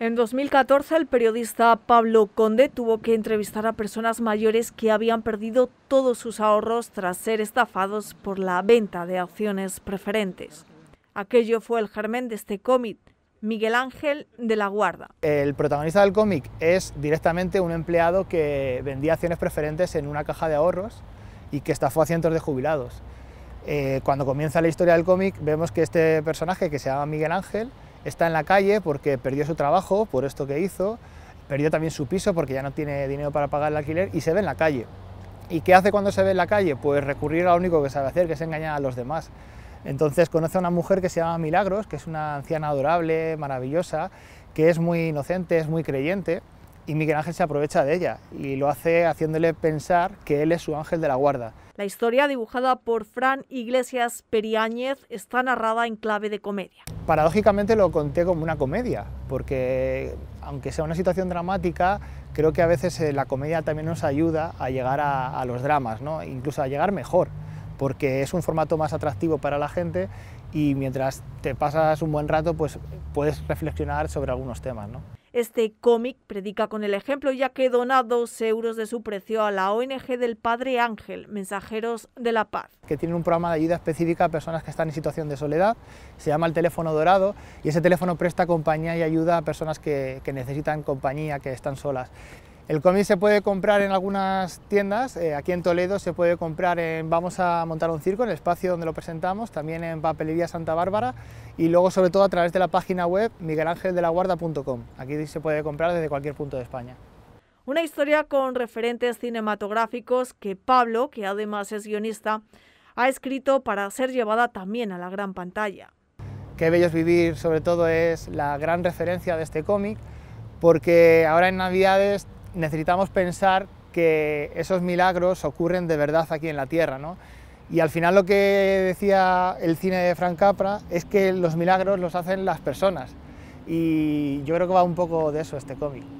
En 2014, el periodista Pablo Conde tuvo que entrevistar a personas mayores que habían perdido todos sus ahorros tras ser estafados por la venta de acciones preferentes. Aquello fue el germen de este cómic, Miguel Ángel de la Guarda. El protagonista del cómic es directamente un empleado que vendía acciones preferentes en una caja de ahorros y que estafó a cientos de jubilados. Eh, cuando comienza la historia del cómic vemos que este personaje, que se llama Miguel Ángel, está en la calle porque perdió su trabajo por esto que hizo, perdió también su piso porque ya no tiene dinero para pagar el alquiler y se ve en la calle. ¿Y qué hace cuando se ve en la calle? Pues recurrir a lo único que sabe hacer, que es engañar a los demás. Entonces conoce a una mujer que se llama Milagros, que es una anciana adorable, maravillosa, que es muy inocente, es muy creyente, y Miguel Ángel se aprovecha de ella y lo hace haciéndole pensar que él es su ángel de la guarda. La historia dibujada por Fran Iglesias Periáñez está narrada en clave de comedia. Paradójicamente lo conté como una comedia, porque aunque sea una situación dramática, creo que a veces eh, la comedia también nos ayuda a llegar a, los dramas, incluso a llegar mejor, porque es un formato más atractivo para la gente y mientras te pasas un buen rato, pues puedes reflexionar sobre algunos temas. Este cómic predica con el ejemplo ya que dona dos euros de su precio a la ONG del Padre Ángel, Mensajeros de la Paz. Que tienen un programa de ayuda específica a personas que están en situación de soledad, se llama el teléfono dorado y ese teléfono presta compañía y ayuda a personas que necesitan compañía, que están solas. El cómic se puede comprar en algunas tiendas, eh, aquí en Toledo se puede comprar en Vamos a montar un circo, en el espacio donde lo presentamos, también en Papelería Santa Bárbara y luego sobre todo a través de la página web miguelangeldelaguarda.com. Aquí se puede comprar desde cualquier punto de España. Una historia con referentes cinematográficos que Pablo, que además es guionista, ha escrito para ser llevada también a la gran pantalla. Qué bello es vivir sobre todo es la gran referencia de este cómic porque ahora en Navidades necesitamos pensar que esos milagros ocurren de verdad aquí en la Tierra. ¿no? Y al final lo que decía el cine de Frank Capra es que los milagros los hacen las personas. Y yo creo que va un poco de eso este cómic.